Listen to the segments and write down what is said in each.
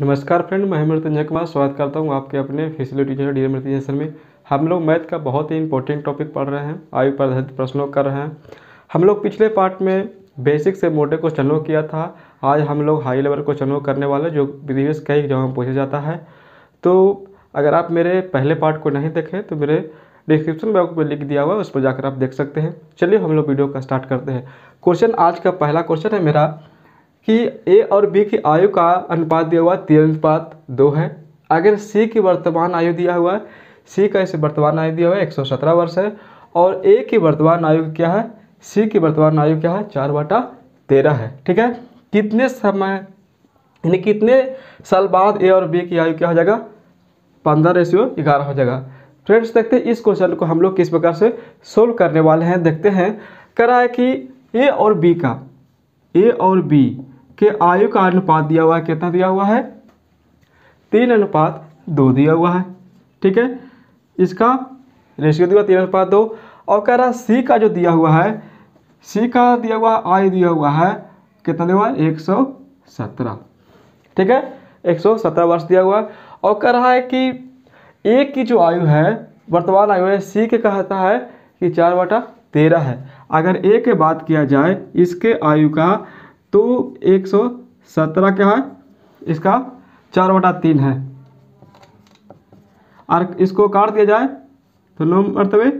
नमस्कार फ्रेंड मैं हेमृत रंजन कुमार स्वागत करता हूँ आपके अपने फैसिलिटी टीचर डी सर में हम लोग मैथ का बहुत ही इंपॉर्टेंट टॉपिक पढ़ रहे हैं आयु पर आधारित प्रश्नों कर रहे हैं हम लोग पिछले पार्ट में बेसिक से मोटे क्वेश्चनों किया था आज हम लोग हाई लेवल क्वेश्चनों करने वाले जो प्रीवियस कई एग्जाम में पूछा जाता है तो अगर आप मेरे पहले पार्ट को नहीं देखें तो मेरे डिस्क्रिप्शन में आपको लिख दिया हुआ है उस पर जाकर आप देख सकते हैं चलिए हम लोग वीडियो का स्टार्ट करते हैं क्वेश्चन आज का पहला क्वेश्चन है मेरा कि ए और बी की आयु का अनुपात दिया हुआ तीन अनुपात दो है अगर सी की वर्तमान आयु दिया हुआ है सी का इसे वर्तमान आयु दिया हुआ है एक सौ सत्रह वर्ष है और ए की वर्तमान आयु क्या है सी की वर्तमान आयु क्या है चार बटा तेरह है ठीक है कितने समय यानी कितने साल बाद ए और बी की आयु क्या हो जाएगा पंद्रह रेशियो ग्यारह हो जाएगा फ्रेंड्स देखते हैं इस क्वेश्चन को हम लोग किस प्रकार से सोल्व करने वाले हैं देखते हैं कह रहा है कि ए और बी का ए और बी के आयु का अनुपात दिया हुआ है कितना दिया हुआ है तीन अनुपात दो दिया हुआ है ठीक है इसका रेशियो दिया तीन अनुपात दो और कह रहा है सी का जो दिया हुआ है सी का दिया हुआ आयु दिया हुआ है कितना दिया हुआ है एक सौ सत्रह ठीक है एक सौ सत्रह वर्ष दिया हुआ है और कह रहा है कि एक की जो आयु है वर्तमान आयु है सी के कहता है कि चार बटा तेरह है अगर ए के बात किया जाए इसके आयु का तो एक सौ सत्रह क्या है इसका चार बटा तीन है और इसको काट दिया जाए तो नौ मरतबे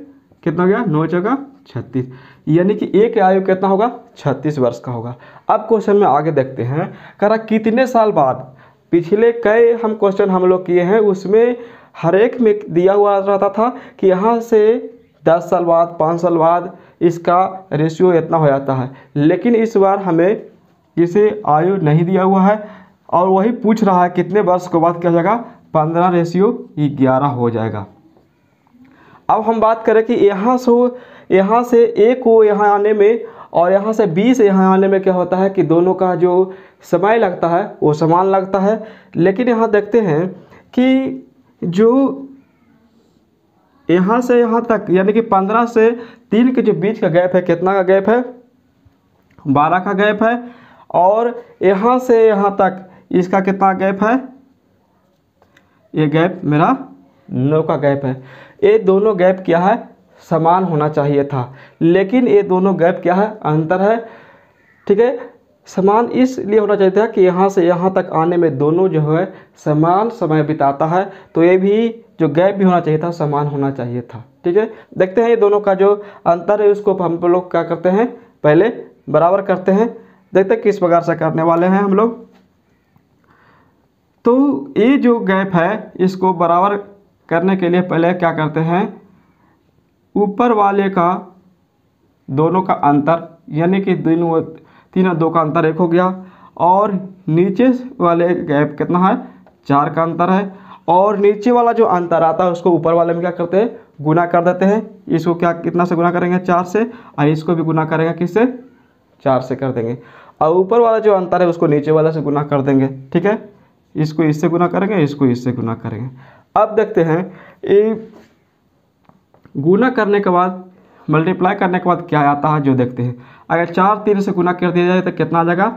कितना गया नौ चौका छत्तीस यानी कि एक आयु कितना होगा छत्तीस वर्ष का होगा अब क्वेश्चन में आगे देखते हैं करा कितने साल बाद पिछले कई हम क्वेश्चन हम लोग किए हैं उसमें हर एक में दिया हुआ रहता था कि यहाँ से दस साल बाद पाँच साल बाद इसका रेशियो इतना हो जाता है लेकिन इस बार हमें इसे आयु नहीं दिया हुआ है और वही पूछ रहा है कितने वर्ष के बाद क्या जाएगा पंद्रह रेशियो ग्यारह हो जाएगा अब हम बात करें कि यहाँ से यहाँ से ए को यहाँ आने में और यहाँ से बी से यहाँ आने में क्या होता है कि दोनों का जो समय लगता है वो समान लगता है लेकिन यहाँ देखते हैं कि जो यहाँ से यहाँ तक यानी कि पंद्रह से तीन के जो बीच का गैप है कितना का गैप है बारह का गैप है और यहाँ से यहाँ तक इसका कितना गैप है ये गैप मेरा नौ का गैप है ये दोनों गैप क्या है समान होना चाहिए था लेकिन ये दोनों गैप क्या है अंतर है ठीक है समान इसलिए होना चाहिए था कि यहाँ से यहाँ तक आने में दोनों जो है समान समय बिताता है तो ये भी जो गैप भी होना चाहिए था समान होना चाहिए था ठीक है देखते हैं ये दोनों का जो अंतर है उसको हम लोग क्या करते हैं पहले बराबर करते हैं देखते किस प्रकार से करने वाले हैं हम लोग तो ये जो गैप है इसको बराबर करने के लिए पहले क्या करते हैं ऊपर वाले का दोनों का अंतर यानी कि तीन तीन और दो का अंतर एक हो गया और नीचे वाले गैप कितना है चार का अंतर है और नीचे वाला जो अंतर आता है उसको ऊपर वाले में क्या करते हैं गुना कर देते हैं इसको क्या कितना से गुना करेंगे चार से और इसको भी गुना करेंगे किससे चार से कर देंगे और ऊपर वाला जो अंतर है उसको नीचे वाला से गुना कर देंगे ठीक है इसको इससे गुना करेंगे इसको इससे गुना करेंगे अब देखते हैं ये गुना करने के बाद मल्टीप्लाई करने के बाद क्या आता है जो देखते हैं अगर चार तीन से गुना कर दिया जाए तो कितना आ जाएगा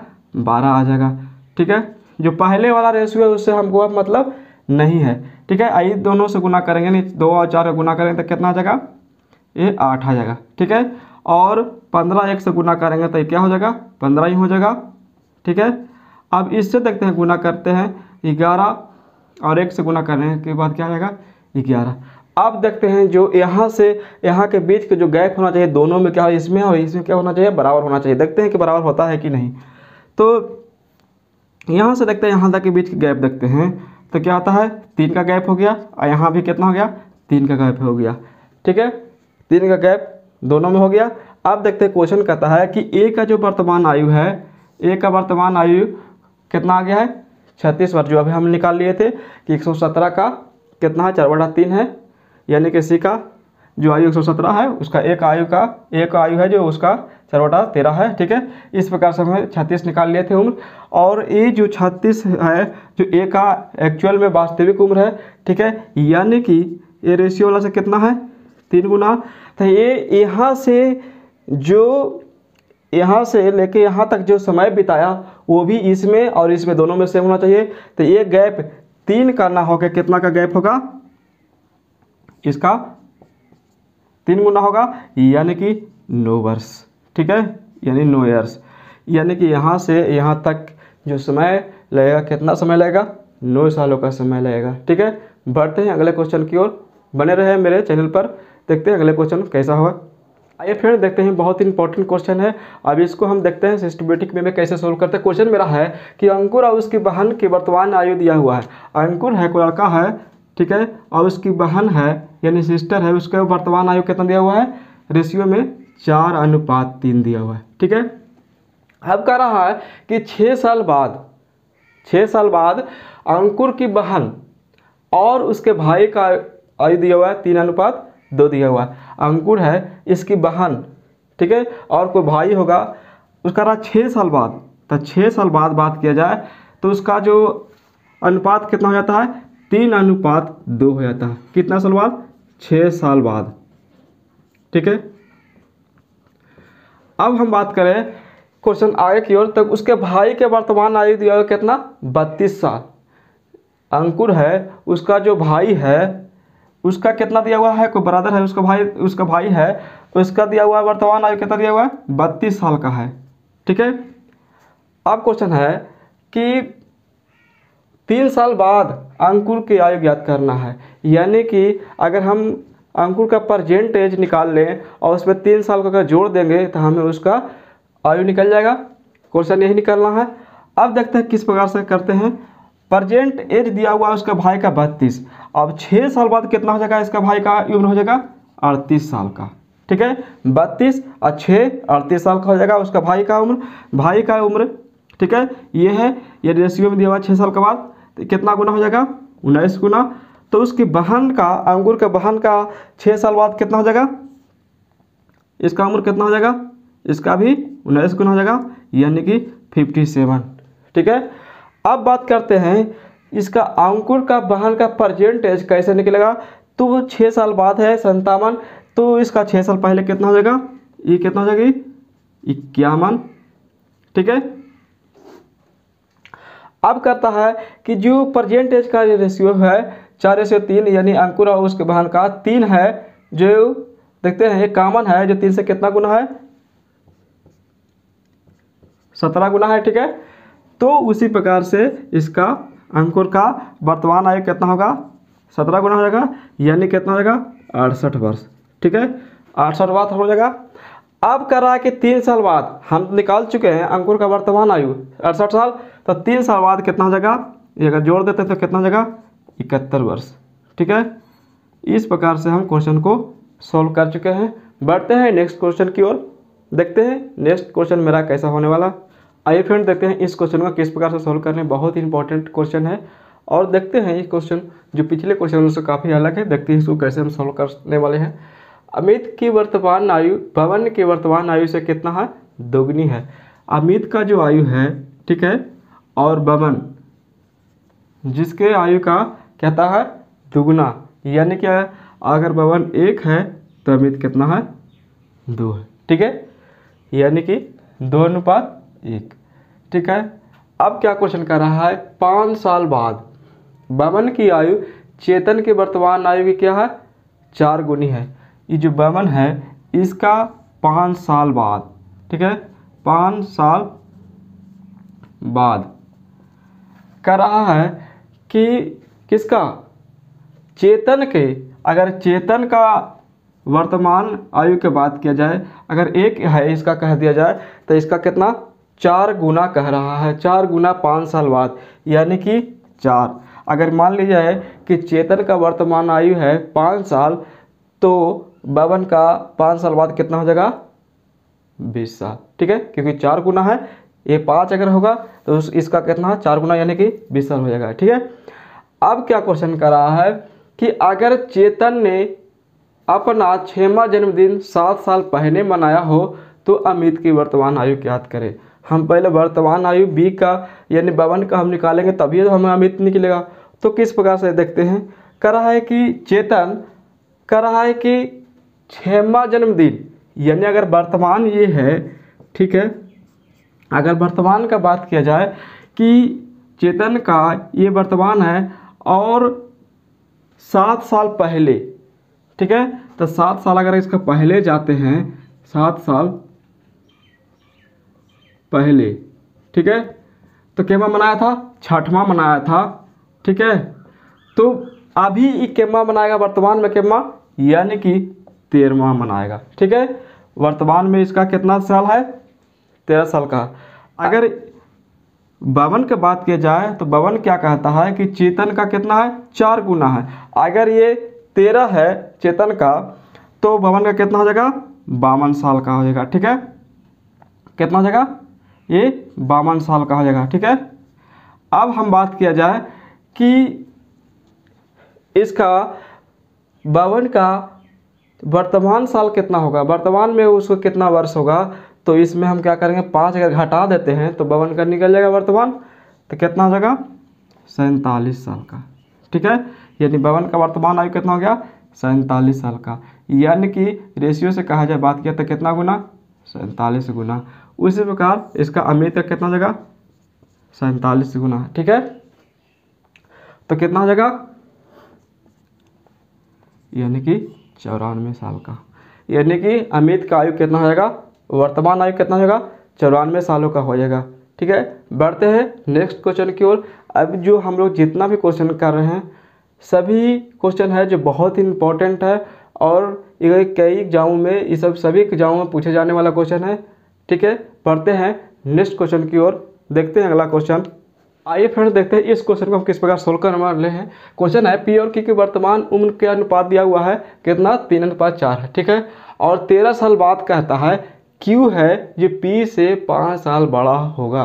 बारह आ जाएगा ठीक है जो पहले वाला रेशियो है उससे हमको अब मतलब नहीं है ठीक है आई दोनों से गुना करेंगे नहीं दो और चार का गुना करेंगे तो कितना आ जाएगा ये आठ आ जाएगा ठीक है और पंद्रह एक से गुना करेंगे तो क्या हो जाएगा पंद्रह ही हो जाएगा ठीक है अब इससे देखते हैं गुना करते हैं ग्यारह और एक से गुना करने के बाद क्या आएगा ग्यारह अब देखते हैं जो यहाँ से यहाँ के बीच के जो गैप होना चाहिए दोनों में क्या इसमें और इसमें क्या होना चाहिए बराबर होना चाहिए देखते हैं कि बराबर होता है कि नहीं तो यहाँ से देखते हैं यहाँ तक के बीच के गैप देखते हैं तो क्या होता है तीन का गैप हो गया और यहाँ भी कितना हो गया तीन का गैप हो गया ठीक है तीन का गैप दोनों में हो गया अब देखते हैं क्वेश्चन कहता है कि ए का जो वर्तमान आयु है ए का वर्तमान आयु कितना आ गया है छत्तीस वर्ष जो अभी हम निकाल लिए थे कि एक सौ सत्रह का कितना है चार बटा तीन है यानी कि सी का जो आयु एक सौ सत्रह है उसका एक आयु का एक आयु है जो उसका चार बटा तेरह है ठीक है इस प्रकार से हमें छत्तीस निकाल लिए थे उम्र और ये जो छत्तीस है जो ए का एक्चुअल में वास्तविक उम्र है ठीक है यानी कि ये रेशियो वाला से कितना है तीन गुना तो ये यहाँ से जो यहाँ से लेके यहाँ तक जो समय बिताया वो भी इसमें और इसमें दोनों में सेम होना चाहिए तो ये गैप तीन का ना होकर कितना का गैप होगा इसका तीन गुना होगा यानी कि नो वर्ष ठीक है यानी नो ईयर्स यानी कि यहाँ से यहाँ तक जो समय लगेगा कितना समय लगेगा नौ सालों का समय लगेगा ठीक है बढ़ते हैं अगले क्वेश्चन की ओर बने रहे मेरे चैनल पर देखते हैं अगले क्वेश्चन कैसा होगा आइए फ्रेंड देखते हैं बहुत ही इंपॉर्टेंट क्वेश्चन है अब इसको हम देखते हैं सिस्टमेटिक वे में कैसे सोल्व करते हैं क्वेश्चन मेरा है कि अंकुर और उसकी बहन की वर्तमान आयु दिया हुआ है अंकुर है कोई लड़का है ठीक है और उसकी बहन है यानी सिस्टर है उसका वर्तमान आयु कितना दिया हुआ है रेशियो में चार अनुपात तीन दिया हुआ है ठीक है अब कह रहा है कि छः साल बाद छः साल बाद अंकुर की बहन और उसके भाई का आयु दिया हुआ है तीन अनुपात दो दिया हुआ अंकुर है इसकी बहन ठीक है और कोई भाई होगा उसका रहा छः साल बाद तो छः साल बाद बात किया जाए तो उसका जो अनुपात कितना हो जाता है तीन अनुपात दो हो जाता है कितना साल बाद छः साल बाद ठीक है अब हम बात करें क्वेश्चन आगे की ओर तक तो उसके भाई के वर्तमान आयु दिया हुआ कितना बत्तीस साल अंकुर है उसका जो भाई है उसका कितना दिया हुआ है कोई ब्रदर है उसका भाई उसका भाई है तो इसका दिया हुआ है वर्तमान आयु कितना दिया हुआ है बत्तीस साल का है ठीक है अब क्वेश्चन है कि तीन साल बाद अंकुर की आयु ज्ञात करना है यानी कि अगर हम अंकुर का प्रजेंट एज निकाल लें और उसमें तीन साल का अगर जोड़ देंगे तो हमें उसका आयु निकल जाएगा क्वेश्चन यही निकलना है अब देखते हैं किस प्रकार से करते हैं प्रजेंट एज दिया हुआ है उसका भाई का बत्तीस अब छः साल बाद कितना हो जाएगा इसका भाई का उम्र हो जाएगा अड़तीस साल का ठीक है बत्तीस और छः अड़तीस साल का हो जाएगा उसका भाई का उम्र भाई का उम्र ठीक है ये है ये रेशियो में दिया हुआ छः साल के बाद तो कितना गुना हो जाएगा उन्नीस गुना तो उसकी बहन का अंगूर के बहन का छः साल बाद कितना हो जाएगा इसका उम्र कितना हो जाएगा इसका भी उन्नीस गुना हो जाएगा यानी कि फिफ्टी सेवन ठीक है अब बात करते हैं इसका अंकुर का बहन का परसेंटेज कैसे निकलेगा तो वो छः साल बाद है संतावन तो इसका छः साल पहले कितना हो जाएगा ये कितना हो जाएगी इक्यावन ठीक है अब करता है कि जो परसेंटेज का रेशियो है चार से तीन यानी अंकुर और उसके बहन का तीन है जो देखते हैं ये कामन है जो तीन से कितना गुना है सत्रह गुना है ठीक है तो उसी प्रकार से इसका अंकुर का वर्तमान आयु कितना होगा सत्रह गुना हो जाएगा यानी कितना हो जाएगा अड़सठ वर्ष ठीक है अड़सठ वर्ष हो जाएगा अब कर रहा है कि तीन साल बाद हम निकाल चुके हैं अंकुर का वर्तमान आयु अड़सठ साल तो तीन साल बाद कितना हो जाएगा ये अगर जोड़ देते हैं तो कितना हो जाएगा इकहत्तर वर्ष ठीक है इस प्रकार से हम क्वेश्चन को सॉल्व कर चुके हैं बढ़ते हैं नेक्स्ट क्वेश्चन की ओर देखते हैं नेक्स्ट क्वेश्चन मेरा कैसा होने वाला आइए फ्रेंड देखते हैं इस क्वेश्चन को किस प्रकार से सॉल्व करने बहुत ही इंपॉर्टेंट क्वेश्चन है और देखते हैं ये क्वेश्चन जो पिछले क्वेश्चन उससे काफ़ी अलग है देखते हैं इसको कैसे हम सॉल्व करने वाले हैं अमित की वर्तमान आयु भवन की वर्तमान आयु से कितना है दोगुनी है अमित का जो आयु है ठीक है और भवन जिसके आयु का कहता है दुगुना यानी क्या है अगर भवन एक है तो अमित कितना है दो है ठीक है यानी कि दो अनुपात एक ठीक है अब क्या क्वेश्चन कर रहा है पाँच साल बाद बमन की आयु चेतन की वर्तमान आयु की क्या है चार गुनी है ये जो बमन है इसका पाँच साल बाद ठीक है पाँच साल बाद कह रहा है कि किसका चेतन के अगर चेतन का वर्तमान आयु के बात किया जाए अगर एक है इसका कह दिया जाए तो इसका कितना चार गुना कह रहा है चार गुना पाँच साल बाद यानी कि चार अगर मान लिया जाए कि चेतन का वर्तमान आयु है पाँच साल तो बवन का पाँच साल बाद कितना हो जाएगा बीस साल ठीक है क्योंकि चार गुना है ये पाँच अगर होगा तो इसका कितना है चार गुना यानी कि बीस साल हो जाएगा ठीक है अब क्या क्वेश्चन कर रहा है कि अगर चेतन ने अपना छवा जन्मदिन सात साल पहले मनाया हो तो अमित की वर्तमान आयु ज्ञात करें हम पहले वर्तमान आयु बी का यानी बावन का हम निकालेंगे तभी तो हमें अमित निकलेगा तो किस प्रकार से देखते हैं कह रहा है कि चेतन कह रहा है कि छवा जन्मदिन यानी अगर वर्तमान ये है ठीक है अगर वर्तमान का बात किया जाए कि चेतन का ये वर्तमान है और सात साल पहले ठीक है तो सात साल अगर इसका पहले जाते हैं सात साल पहले ठीक है तो केमा मनाया था छठवा मनाया था ठीक है तो अभी ये केमा मनाएगा वर्तमान में केमा यानी कि तेरहवा मनाएगा ठीक है वर्तमान में इसका कितना साल है तेरह साल का अगर बवन के बात किया जाए तो बवन क्या कहता है कि चेतन का कितना है चार गुना है अगर ये तेरह है चेतन का तो बवन का कितना हो जाएगा बावन साल का हो जाएगा ठीक है कितना हो जाएगा ये बावन साल कहा जाएगा ठीक है अब हम बात किया जाए कि इसका बावन का वर्तमान साल कितना होगा वर्तमान में उसको कितना वर्ष होगा तो इसमें हम क्या करेंगे पाँच अगर घटा देते हैं तो बावन का निकल जाएगा वर्तमान तो कितना हो जाएगा सैंतालीस साल का ठीक है यानी बावन का वर्तमान आयु कितना हो गया सैंतालीस साल का यानी कि रेशियो से कहा जाए बात किया तो कितना गुना सैंतालीस गुना उसी प्रकार इसका अमित कितना जगह सैंतालीस गुना ठीक है तो कितना हो जाएगा यानी कि चौरानवे साल का यानी कि अमित का आयु कितना हो जाएगा वर्तमान आयु कितना हो जाएगा चौरानवे सालों का हो जाएगा ठीक है बढ़ते हैं नेक्स्ट क्वेश्चन की ओर अब जो हम लोग जितना भी क्वेश्चन कर रहे हैं सभी क्वेश्चन है जो बहुत ही इंपॉर्टेंट है और ये कई एग्जामों में ये सब सभी एग्जामों में पूछे जाने वाला क्वेश्चन है ठीक है पढ़ते हैं नेक्स्ट क्वेश्चन की ओर देखते हैं अगला क्वेश्चन आइए फ्रेंड्स देखते हैं इस क्वेश्चन को हम किस प्रकार सोल्व करने वाले हैं क्वेश्चन है पी और की, की वर्तमान उम्र के अनुपात दिया हुआ है कितना तीन अनुपात चार है ठीक है और तेरह साल बाद कहता है क्यू है जो पी से पाँच साल बड़ा होगा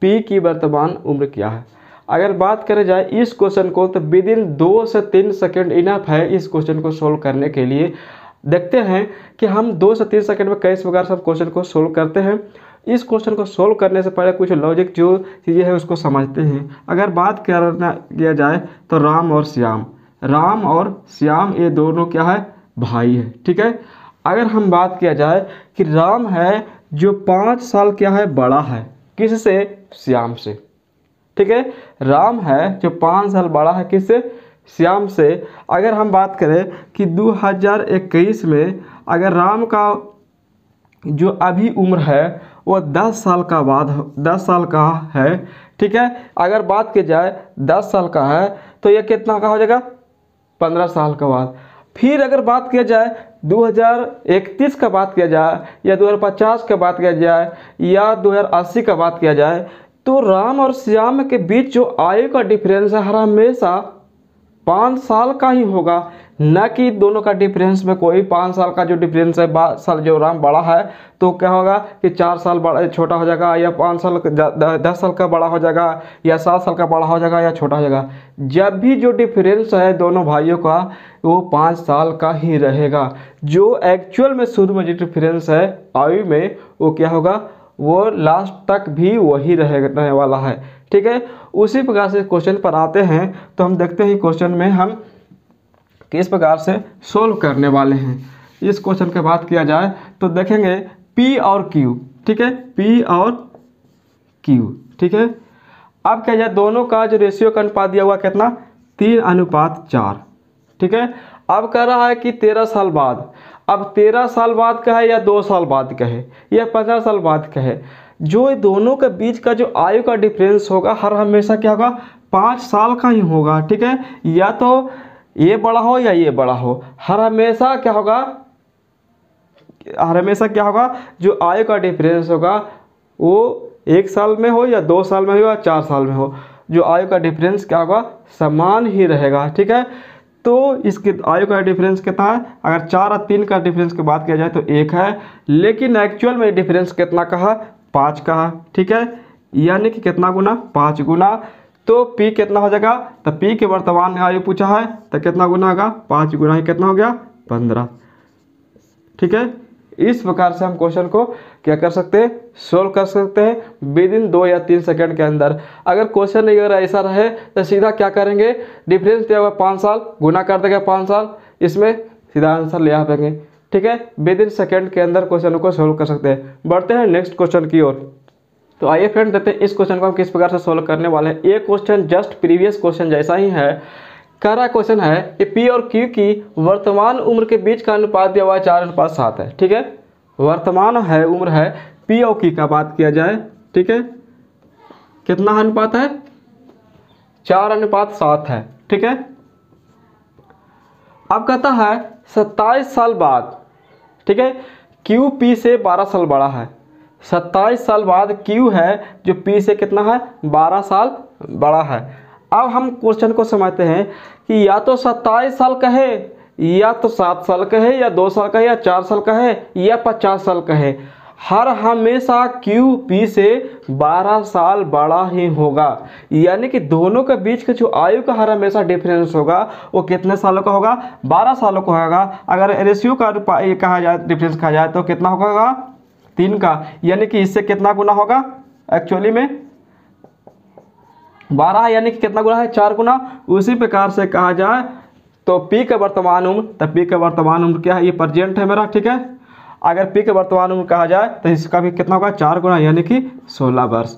पी की वर्तमान उम्र क्या है अगर बात करें जाए इस क्वेश्चन को तो विद इन दो से तीन सेकेंड इनफ है इस क्वेश्चन को सोल्व करने के लिए देखते हैं कि हम दो से तीन सेकंड में कई प्रकार से क्वेश्चन को सोल्व करते हैं इस क्वेश्चन को सोल्व करने से पहले कुछ लॉजिक जो चीज़ें हैं उसको समझते हैं अगर बात करना किया जाए तो राम और श्याम राम और श्याम ये दोनों क्या है भाई है ठीक है अगर हम बात किया जाए कि राम है जो पाँच साल क्या है बड़ा है से श्याम से ठीक है राम है जो पाँच साल बड़ा है किससे श्याम से अगर हम बात करें कि 2021 में अगर राम का जो अभी उम्र है वह 10 साल का बाद 10 साल का है ठीक है अगर बात की जाए 10 साल का है तो यह कितना का हो जाएगा 15 साल का बाद फिर अगर बात किया जाए 2031 का बात किया जाए या 2050 का बात किया जाए या 2080 का बात किया जाए तो राम और श्याम के बीच जो आयु का डिफरेंस है हर हमेशा पाँच साल का ही होगा न कि दोनों का डिफरेंस में कोई पाँच साल का जो डिफरेंस है पाँच साल जो राम बड़ा है तो क्या होगा कि चार साल बड़ा छोटा हो जाएगा या पाँच साल दस साल का बड़ा हो जाएगा या सात साल का बड़ा हो जाएगा या छोटा हो जाएगा जब भी जो डिफरेंस है दोनों भाइयों का वो पाँच साल का ही रहेगा जो एक्चुअल में शुरू में जो डिफरेंस है आयु में वो क्या होगा वो लास्ट तक भी वही रहे रहने वाला है ठीक है उसी प्रकार से क्वेश्चन पर आते हैं तो हम देखते हैं क्वेश्चन में हम किस प्रकार से सोल्व करने वाले हैं इस क्वेश्चन के बात किया जाए तो देखेंगे पी और क्यू ठीक है पी और क्यू ठीक है अब क्या जाए दोनों का जो रेशियो का अनुपात दिया हुआ कितना तीन अनुपात चार ठीक है अब कह रहा है कि तेरह साल बाद अब तेरह साल बाद का है या दो साल बाद का है या पंद्रह साल बाद का है जो दोनों के बीच का जो आयु का डिफरेंस होगा हर हमेशा क्या होगा पाँच साल का ही होगा ठीक है या तो ये बड़ा हो या ये बड़ा हो हर हमेशा क्या होगा हर हमेशा क्या होगा जो आयु का डिफरेंस होगा वो एक साल में हो या दो साल में हो या चार साल में हो जो आयु का डिफरेंस क्या होगा समान ही रहेगा ठीक है तो इसके आयु का डिफरेंस कितना है अगर चार और तीन का डिफरेंस की बात किया जाए तो एक है लेकिन एक्चुअल में डिफरेंस कितना का है पाँच का है ठीक है यानी कि कितना गुना पाँच गुना तो पी कितना हो जाएगा तो पी के वर्तमान आयु पूछा है तो कितना गुना होगा पाँच गुना ही कितना हो गया पंद्रह ठीक है इस प्रकार से हम क्वेश्चन को क्या कर सकते हैं सोल्व कर सकते हैं विद इन दो या तीन सेकंड के अंदर अगर क्वेश्चन अगर ऐसा रहे तो सीधा क्या करेंगे डिफरेंस दिया हुआ पाँच साल गुना कर देगा पाँच साल इसमें सीधा आंसर ले आ पाएंगे ठीक है विद इन सेकेंड के अंदर क्वेश्चन को सोल्व कर सकते हैं बढ़ते हैं नेक्स्ट क्वेश्चन की ओर तो आइए फ्रेंड देखते हैं इस क्वेश्चन को हम किस प्रकार से सोल्व करने वाले हैं ये क्वेश्चन जस्ट प्रीवियस क्वेश्चन जैसा ही है रहा क्वेश्चन है कि पी और क्यू की वर्तमान उम्र के बीच का अनुपात दिया हुआ है चार अनुपात सात है ठीक है वर्तमान है उम्र है पी और क्यू का बात किया जाए ठीक है कितना अनुपात है चार अनुपात सात है ठीक है अब कहता है सत्ताईस साल बाद ठीक है क्यू पी से बारह साल बड़ा है सत्ताईस साल बाद क्यू है जो पी से कितना है बारह साल बड़ा है अब हम क्वेश्चन को समझते हैं कि या तो सत्ताईस साल का है या तो सात साल का है या दो साल का है या चार साल का है या पचास साल का है हर हमेशा क्यू पी से 12 साल बड़ा ही होगा यानी कि दोनों के बीच का जो आयु का हर हमेशा डिफरेंस होगा वो कितने सालों का होगा 12 सालों का होगा अगर रेशियो का कहा जाए डिफरेंस कहा जाए तो कितना होगा तीन का यानी कि इससे कितना गुना होगा एक्चुअली में बारह यानी कि कितना गुना है चार गुना उसी प्रकार से कहा जाए तो पी का वर्तमान उम्र तो पी का वर्तमान उम्र क्या है ये प्रजेंट है मेरा ठीक है अगर पी का वर्तमान उम्र कहा जाए तो इसका भी कितना होगा चार गुना यानी कि सोलह वर्ष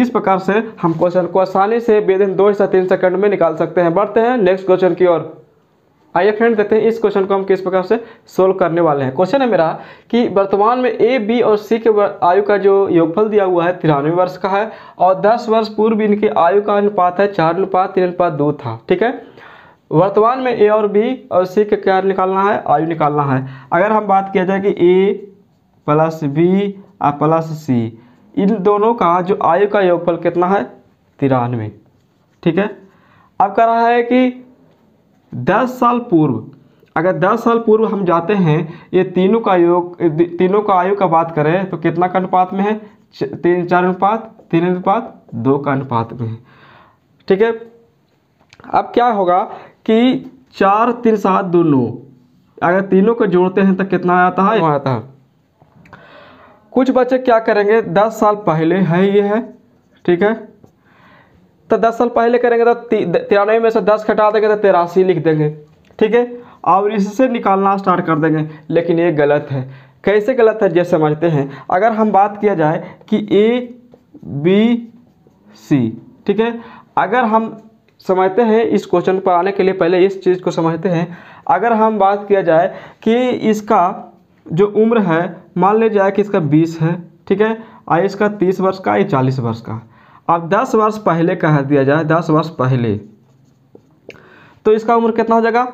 इस प्रकार से हम क्वेश्चन को आसानी से बेदिन दो से तीन सेकंड में निकाल सकते हैं बढ़ते हैं नेक्स्ट क्वेश्चन की ओर आइए फ्रेंड देखते हैं इस क्वेश्चन को हम किस प्रकार से सोल्व करने वाले हैं क्वेश्चन है मेरा कि वर्तमान में ए बी और सी के आयु का जो योगफल दिया हुआ है तिरानवे वर्ष का है और दस वर्ष पूर्व इनके आयु का अनुपात है चार अनुपात तीन अनुपात दो था ठीक है वर्तमान में ए और बी और सी का क्या निकालना है आयु निकालना है अगर हम बात किया जाए कि ए प्लस बी और प्लस सी इन दोनों का जो आयु का योगफल कितना है तिरानवे ठीक है अब कह रहा है कि दस साल पूर्व अगर दस साल पूर्व हम जाते हैं ये तीनों का योग तीनों का आयु का बात करें तो कितना का अनुपात में है तीन चार अनुपात तीन अनुपात दो का अनुपात में है ठीक है अब क्या होगा कि चार तीन सात दो नौ अगर तीनों को जोड़ते हैं तो कितना आता है आता है कुछ बच्चे क्या करेंगे दस साल पहले है ये है ठीक है तो दस साल पहले करेंगे तो तिरानवे में से दस घटा देंगे तो तिरासी लिख देंगे ठीक है और इससे निकालना स्टार्ट कर देंगे लेकिन ये गलत है कैसे गलत है जैसे समझते हैं अगर हम बात किया जाए कि ए बी सी ठीक है अगर हम समझते हैं इस क्वेश्चन पर आने के लिए पहले इस चीज़ को समझते हैं अगर हम बात किया जाए कि इसका जो उम्र है मान लिया जाए कि इसका बीस है ठीक है आ इसका तीस वर्ष का या चालीस वर्ष का अब दस वर्ष पहले कह दिया जाए दस वर्ष पहले तो इसका उम्र कितना हो जाएगा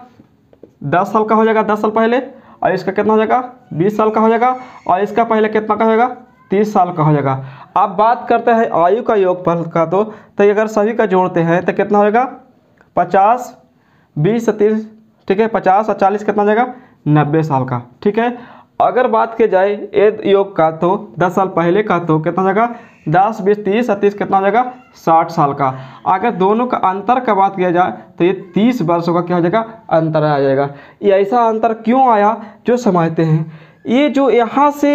दस साल का हो जाएगा दस साल पहले और इसका कितना हो जाएगा बीस साल का हो जाएगा और इसका पहले कितना का होगा तीस साल का हो जाएगा अब बात करते हैं आयु का योगफल का तो तो अगर सभी का जोड़ते हैं तो कितना होगा पचास बीस तीस ठीक है पचास और चालीस कितना हो जाएगा नब्बे साल का ठीक है अगर बात की जाए ए योग का तो दस साल पहले का तो कितना जगह दस बीस तीस और कितना हो जाएगा साठ साल का अगर दोनों का अंतर का बात किया जाए तो ये तीस वर्षों का क्या हो जाएगा अंतर आ जाएगा ये ऐसा अंतर क्यों आया जो समझते हैं ये जो यहाँ से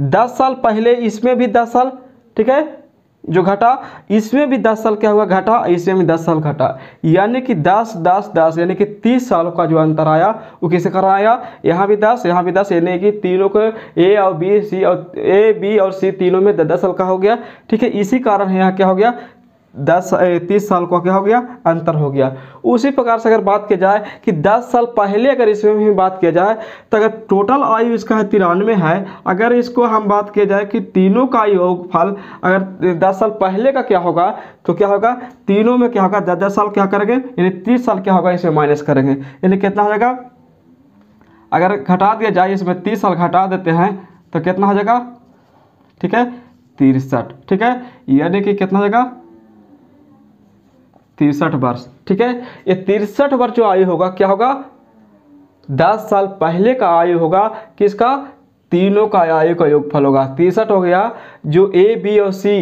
दस साल पहले इसमें भी दस साल ठीक है जो घटा इसमें भी दस साल क्या हुआ घटा इसमें भी दस साल घटा यानी कि दस दस दस यानी कि तीस सालों का जो अंतर आया वो किसे कर आया यहाँ भी दस यहाँ भी दस यानी कि तीनों को ए और बी सी और ए बी और सी तीनों में दस दस साल का हो गया ठीक है इसी कारण यहाँ क्या हो गया दस तीस साल का क्या हो गया अंतर हो गया उसी प्रकार से अगर बात किया जाए कि दस साल पहले अगर इसमें भी बात किया जाए तो अगर टोटल आयु इसका है तिरानवे है अगर इसको हम बात किया जाए कि तीनों का फल अगर दस साल पहले का क्या होगा तो क्या होगा तीनों में क्या होगा दस दस साल क्या करेंगे यानी तीस साल क्या होगा इसमें माइनस करेंगे यानी कितना हो जाएगा अगर घटा दिया जाए इसमें तीस साल घटा देते हैं तो कितना हो जाएगा ठीक है तिरसठ ठीक है यानी कि कितना हो जाएगा तिरसठ वर्ष ठीक है ये तिरसठ वर्ष जो आयु होगा क्या होगा दस साल पहले का आयु होगा किसका तीनों का आयु का योगफल होगा तिरसठ हो गया जो ए बी और सी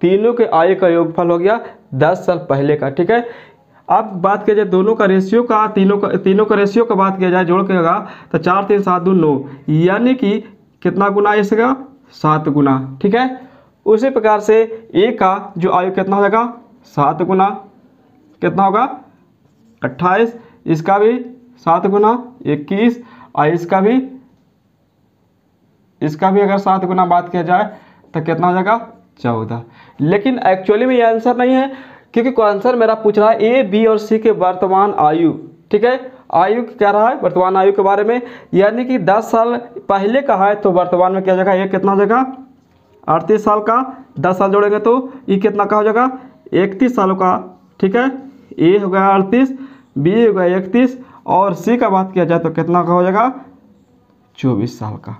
तीनों के आयु का योगफल हो गया दस साल पहले का ठीक है अब बात किया जाए दोनों का रेशियो का तीनों का तीनों का रेशियो का बात किया जाए जोड़ के होगा तो चार तीन सात दो नौ यानी कि कितना गुना इसका सात गुना ठीक है उसी प्रकार से ए का जो आयु कितना हो जाएगा सात गुना कितना होगा अट्ठाईस इसका भी सात गुना इक्कीस और इसका भी इसका भी अगर सात गुना बात किया जाए तो कितना हो जाएगा चौदह लेकिन एक्चुअली में ये आंसर नहीं है क्योंकि आंसर मेरा पूछ रहा है ए बी और सी के वर्तमान आयु ठीक है आयु क्या रहा है वर्तमान आयु के बारे में यानी कि 10 साल पहले का है तो वर्तमान में क्या जगह ये कितना हो जाएगा अड़तीस साल का 10 साल जोड़ेंगे तो ये e कितना का हो जाएगा इकतीस सालों का ठीक है ए हो गया अड़तीस बी हो गया इकतीस और सी का बात किया जाए तो कितना का हो जाएगा चौबीस साल का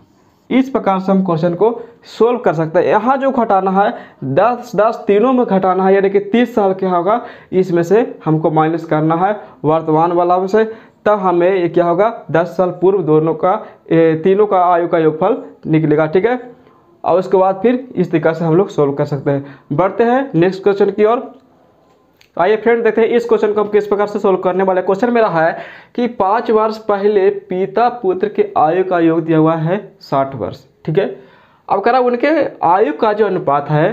इस प्रकार से हम क्वेश्चन को सोल्व कर सकते हैं यहाँ जो घटाना है दस दस तीनों में घटाना है यानी कि तीस साल क्या होगा इसमें से हमको माइनस करना है वर्तमान वाला में से तब हमें ये क्या होगा दस साल पूर्व दोनों का तीनों का आयु का योगफल निकलेगा ठीक है और उसके बाद फिर इस तरीका से हम लोग सोल्व कर सकते हैं बढ़ते हैं नेक्स्ट क्वेश्चन की ओर तो आइए फ्रेंड देखते हैं इस क्वेश्चन को हम किस प्रकार से सोल्व करने वाले क्वेश्चन मेरा है कि पाँच वर्ष पहले पिता पुत्र के आयु का योग दिया हुआ है साठ वर्ष ठीक है अब कह रहा उनके आयु का जो अनुपात है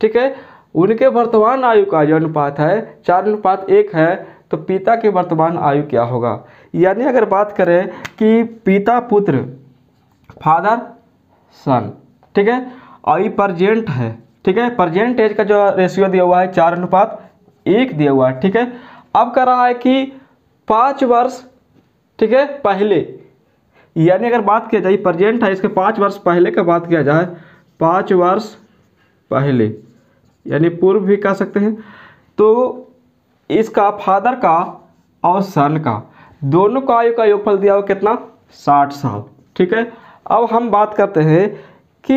ठीक है उनके वर्तमान आयु का जो अनुपात है चार अनुपात एक है तो पिता की वर्तमान आयु क्या होगा यानी अगर बात करें कि पिता पुत्र फादर सन ठीक है और ये प्रजेंट है ठीक है प्रजेंट एज का जो रेशियो दिया हुआ है चार अनुपात एक दिया हुआ है ठीक है अब कह रहा है कि पाँच वर्ष ठीक है पहले यानी अगर बात किया जाए प्रजेंट है इसके पाँच वर्ष पहले का बात किया जाए पाँच वर्ष पहले यानी पूर्व भी कह सकते हैं तो इसका फादर का और सन का दोनों का आयु का योगफल दिया हुआ कितना साठ साल ठीक है अब हम बात करते हैं कि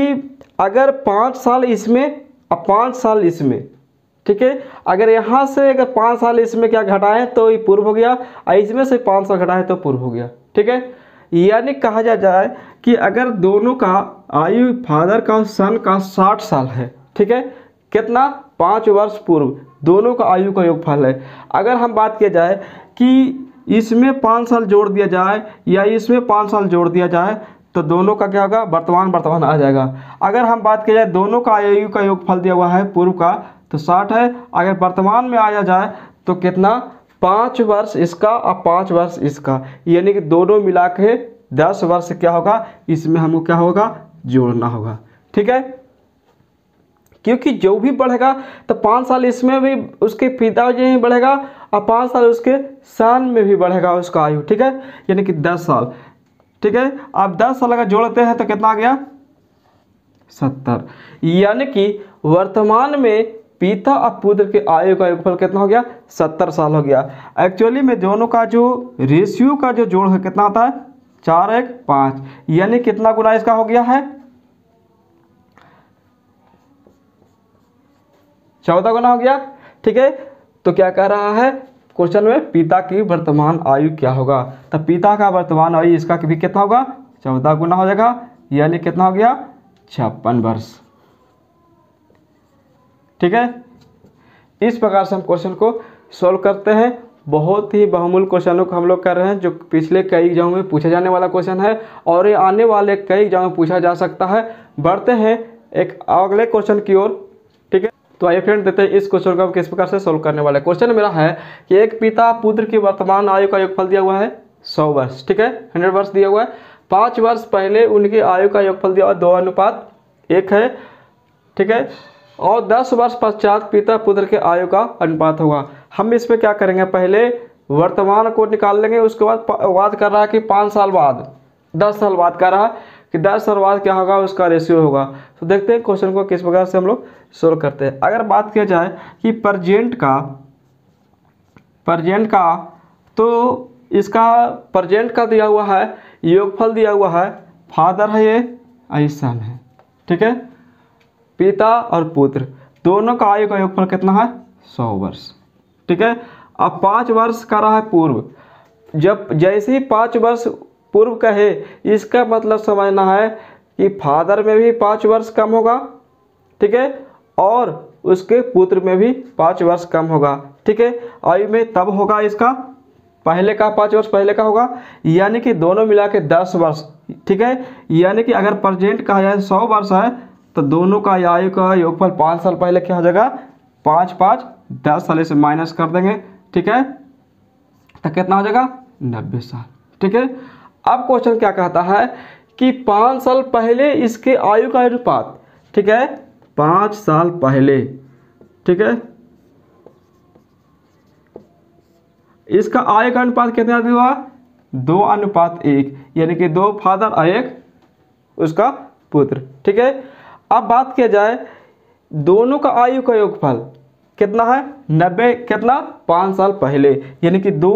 अगर पाँच साल इसमें और पाँच साल इसमें ठीक है अगर यहाँ से अगर पाँच साल इसमें क्या घटाएं तो ये पूर्व हो गया और इसमें से पाँच साल घटाएं तो पूर्व हो गया ठीक है यानी कहा जा जाए कि अगर दोनों का आयु फादर का सन का साठ साल है ठीक है कितना पाँच वर्ष पूर्व दोनों का आयु का योगफल है अगर हम बात किया जाए कि इसमें पाँच साल जोड़ दिया जाए या इसमें पाँच साल जोड़ दिया जाए तो दोनों का क्या होगा वर्तमान वर्तमान आ जाएगा अगर हम बात किया जाए दोनों का आयु का योगफल दिया हुआ है पूर्व का तो साठ है अगर वर्तमान में आया जाए तो कितना पाँच वर्ष इसका और पाँच वर्ष इसका यानी कि दोनों मिला के दस वर्ष क्या होगा इसमें हमको क्या होगा जोड़ना होगा ठीक है क्योंकि जो भी बढ़ेगा तो पाँच साल इसमें भी उसके पिताजी में बढ़ेगा और पाँच साल उसके सन में भी बढ़ेगा उसका आयु ठीक है यानी कि दस साल ठीक है आप दस साल अगर जोड़ते हैं तो कितना आ गया सत्तर यानी कि वर्तमान में पिता और पुत्र के आयु का योगफल कितना हो गया सत्तर साल हो गया एक्चुअली में दोनों का जो रेशियो का जो जोड़ है कितना आता है चार एक पांच यानी कितना गुना इसका हो गया है चौदह गुना हो गया ठीक है तो क्या कह रहा है क्वेश्चन में पिता की वर्तमान आयु क्या होगा तो पिता का वर्तमान आयु इसका भी कितना होगा चौदह गुना हो जाएगा यानी कितना हो गया छप्पन वर्ष ठीक है इस प्रकार से हम क्वेश्चन को सॉल्व करते हैं बहुत ही बहुमूल्य क्वेश्चनों को हम लोग कर रहे हैं जो पिछले कई एग्जाम में पूछा जाने वाला क्वेश्चन है और ये आने वाले कई एग्जाम में पूछा जा सकता है बढ़ते हैं एक अगले क्वेश्चन की ओर ठीक है तो आइए फ्रेंड देते हैं इस क्वेश्चन को हम किस प्रकार से सॉल्व करने वाले क्वेश्चन मेरा है कि एक पिता पुत्र की वर्तमान आयु का योगफल दिया हुआ है सौ वर्ष ठीक है हंड्रेड वर्ष दिया हुआ है पाँच वर्ष पहले उनकी आयु का योगफल दिया हुआ दो अनुपात एक है ठीक है और 10 वर्ष पश्चात पिता पुत्र के आयु का अनुपात होगा हम इसमें क्या करेंगे पहले वर्तमान को निकाल लेंगे उसके बाद बात कर रहा है कि पाँच साल बाद दस साल बाद कर रहा है कि दस साल बाद क्या होगा उसका रेशियो होगा तो देखते हैं क्वेश्चन को किस प्रकार से हम लोग सोल्व करते हैं अगर बात किया जाए कि प्रजेंट का प्रजेंट का तो इसका प्रजेंट का दिया हुआ है योगफल दिया हुआ है फादर है ये ऐसा है ठीक है पिता और पुत्र दोनों का आयु का योगफल कितना है सौ वर्ष ठीक है अब पाँच वर्ष का रहा है पूर्व जब जैसे ही पाँच वर्ष पूर्व कहे इसका मतलब समझना है कि फादर में भी पाँच वर्ष कम होगा ठीक है और उसके पुत्र में भी पाँच वर्ष कम होगा ठीक है आयु में तब होगा इसका पहले का पाँच वर्ष पहले का होगा यानी कि दोनों मिला के दस वर्ष ठीक है यानी कि अगर प्रजेंट कहा जाए सौ वर्ष है तो दोनों का आयु का योगफल पाँच साल पहले क्या हो जाएगा पाँच पाँच दस साल इसे माइनस कर देंगे ठीक है तो कितना हो जाएगा नब्बे साल ठीक है अब क्वेश्चन क्या कहता है कि पाँच साल पहले इसके आयु का अनुपात ठीक है पाँच साल पहले ठीक है इसका आय का अनुपात कितना हुआ दो अनुपात एक यानी कि दो फादर और एक उसका पुत्र ठीक है अब बात किया जाए दोनों का आयु का योगफल कितना है नब्बे कितना पाँच साल पहले यानी कि दो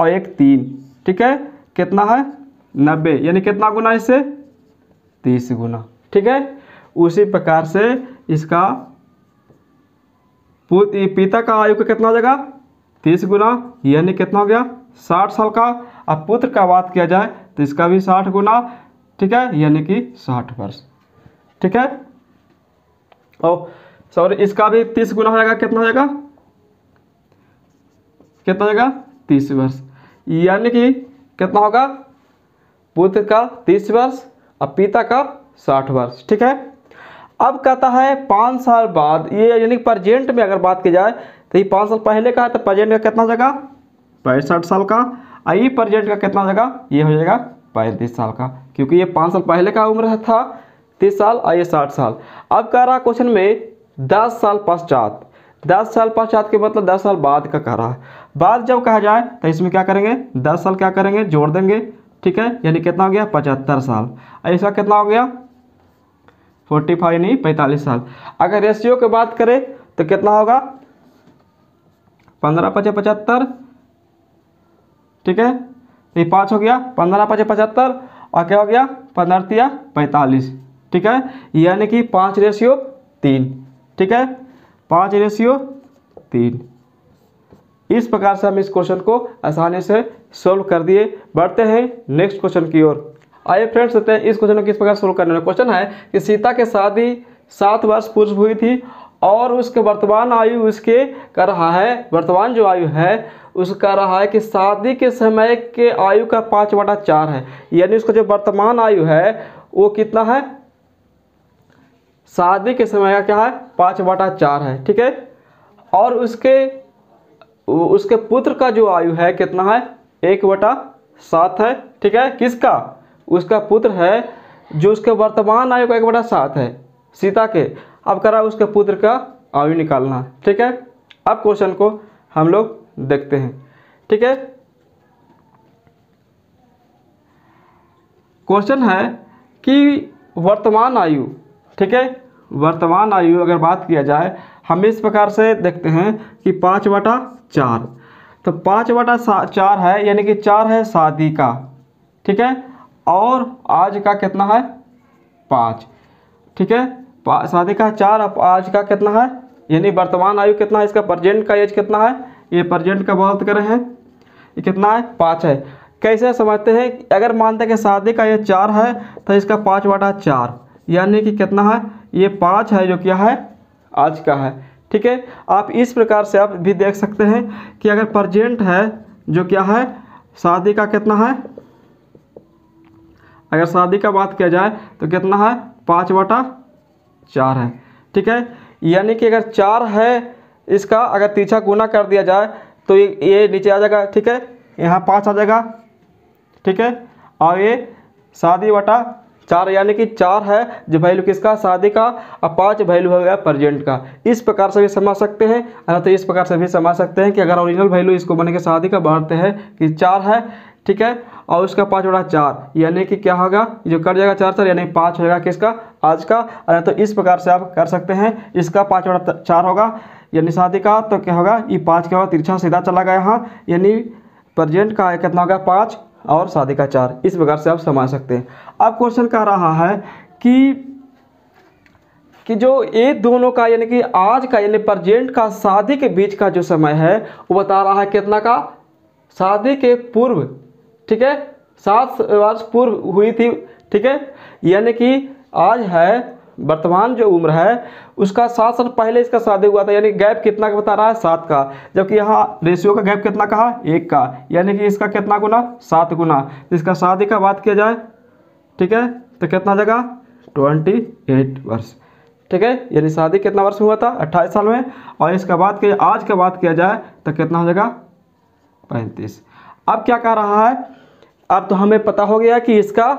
और एक तीन ठीक है कितना है नब्बे यानी कितना गुना इससे तीस गुना ठीक है उसी प्रकार से इसका पिता का आयु का कितना हो जाएगा तीस गुना यानी कितना हो गया साठ साल का अब पुत्र का बात किया जाए तो इसका भी साठ गुना ठीक है यानी कि साठ वर्ष ठीक है और सॉरी इसका भी तीस गुना हो जाएगा कितना हो जाएगा कितना हो जाएगा तीस वर्ष यानी कि कितना होगा पुत्र का तीस वर्ष और पिता का साठ वर्ष ठीक है अब कहता है पाँच साल बाद ये यानी कि प्रजेंट में अगर बात की जाए तो ये पाँच साल पहले का है तो प्रजेंट का कितना जगह पैंसठ साल का और ये प्रजेंट का कितना जगह ये हो जाएगा पैंतीस साल का क्योंकि ये पाँच साल पहले का उम्र था तीस साल और ये साठ साल अब कह रहा क्वेश्चन में दस साल पश्चात दस साल पश्चात के मतलब दस साल बाद का कह रहा है बाद जब कहा जाए तो इसमें क्या करेंगे दस साल क्या करेंगे जोड़ देंगे ठीक है यानी कितना हो गया पचहत्तर साल ऐसा कितना हो गया फोर्टी फाइव नहीं पैंतालीस साल अगर रेशियो की बात करें तो कितना होगा पंद्रह पचे पचहत्तर ठीक है ये पाँच हो गया पंद्रह पचे पचहत्तर और क्या हो गया पंद्रह पैंतालीस ठीक है यानी कि पाँच रेशियो तीन ठीक है पाँच रेशियो तीन इस प्रकार से हम इस क्वेश्चन को आसानी से सोल्व कर दिए बढ़ते हैं नेक्स्ट क्वेश्चन की ओर आइए फ्रेंड्स होते हैं इस क्वेश्चन को किस प्रकार सोल्व करने वाला क्वेश्चन है कि सीता के शादी सात वर्ष पूर्व हुई थी और उसके वर्तमान आयु उसके कर रहा है वर्तमान जो आयु है उसका रहा है कि शादी के समय के आयु का पाँच बटा चार है यानी उसका जो वर्तमान आयु है वो कितना है शादी के समय का क्या है पाँच बटा चार है ठीक है और उसके उसके पुत्र का जो आयु है कितना है एक बटा सात है ठीक है किसका उसका पुत्र है जो उसके वर्तमान आयु का एक बटा सात है सीता के अब करा उसके पुत्र का आयु निकालना ठीक है अब क्वेश्चन को हम लोग देखते हैं ठीक है क्वेश्चन है कि वर्तमान आयु ठीक है वर्तमान आयु अगर बात किया जाए हम इस प्रकार से देखते हैं कि पाँच बटा चार तो पाँच बटा चार है यानी कि चार है शादी का ठीक है और आज का कितना है पाँच ठीक है शादी का चार आज का कितना है यानी वर्तमान आयु कितना है इसका प्रजेंट का एज कितना है ये प्रजेंट का बात करें हैं ये कितना है पाँच है कैसे समझते हैं अगर मानते हैं कि शादी का ये चार है तो इसका पाँच बटा चार यानी कि कितना है ये पाँच है जो क्या है आज का है ठीक है आप इस प्रकार से आप भी देख सकते हैं कि अगर प्रजेंट है जो क्या है शादी का कितना है अगर शादी का बात किया जाए तो कितना है पाँच बटा चार है ठीक है यानी कि अगर चार है इसका अगर तीछा गुना कर दिया जाए तो ये ये नीचे आ जाएगा ठीक है यहाँ पाँच आ जाएगा ठीक है और ये शादी बटा चार यानी कि चार है जो वैल्यू किसका शादी का और पाँच वैल्यू हो गया प्रेजेंट का इस प्रकार से भी समझ सकते हैं अर्थात तो इस प्रकार से भी समझ सकते हैं कि अगर ओरिजिनल वैल्यू इसको बने के शादी का बढ़ते हैं कि चार है ठीक है और उसका पाँच बड़ा चार यानी कि क्या होगा जो कट जाएगा चार चार यानी पाँच होगा किसका आज का अरे तो इस प्रकार से आप कर सकते हैं इसका पाँच बड़ा चार होगा यानी शादी का तो क्या होगा ये पाँच क्या होगा तिरछा सीधा चला गया यहाँ यानी प्रजेंट का कितना होगा पाँच और शादी का चार इस प्रकार से आप समझ सकते हैं अब क्वेश्चन कह रहा है कि कि जो ये दोनों का यानी कि आज का यानी प्रजेंट का शादी के बीच का जो समय है वो बता रहा है कितना का शादी के पूर्व ठीक है सात वर्ष पूर्व हुई थी ठीक है यानी कि आज है वर्तमान जो उम्र है उसका सात साल पहले इसका शादी हुआ था यानी गैप कितना का बता रहा है सात का जबकि यहाँ रेशियो का गैप कितना कहा एक का यानी कि इसका कितना गुना सात गुना इसका शादी का बात किया जाए ठीक है तो कितना जगह ट्वेंटी एट वर्ष ठीक है यानी शादी कितना वर्ष हुआ था अट्ठाईस साल में और इसका बात किया आज का बात किया जाए तो कितना हो जाएगा पैंतीस अब क्या कह रहा है अब तो हमें पता हो गया कि इसका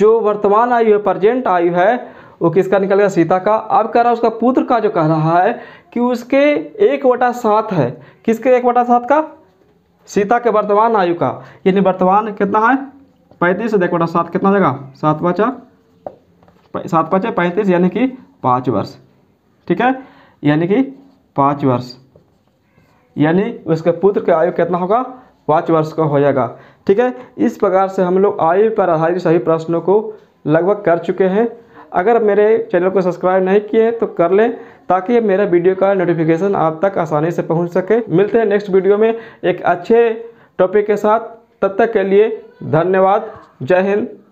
जो वर्तमान आयु है प्रजेंट आयु है वो किसका निकलेगा सीता का अब कह रहा है उसका पुत्र का जो कह रहा है कि उसके एक वटा सात है किसके एक वटा सात का सीता के वर्तमान आयु का यानी वर्तमान कितना है पैंतीस एक वटा सात कितना देगा सात बचा सात पाँच पैंतीस यानी कि पाँच वर्ष ठीक है यानी कि पाँच वर्ष यानी उसके पुत्र के आयु कितना होगा पाँच वर्ष का हो जाएगा ठीक है इस प्रकार से हम लोग आयु पर आधारित सभी प्रश्नों को लगभग कर चुके हैं अगर मेरे चैनल को सब्सक्राइब नहीं किए तो कर लें ताकि मेरा वीडियो का नोटिफिकेशन आप तक आसानी से पहुंच सके मिलते हैं नेक्स्ट वीडियो में एक अच्छे टॉपिक के साथ तब तक के लिए धन्यवाद जय हिंद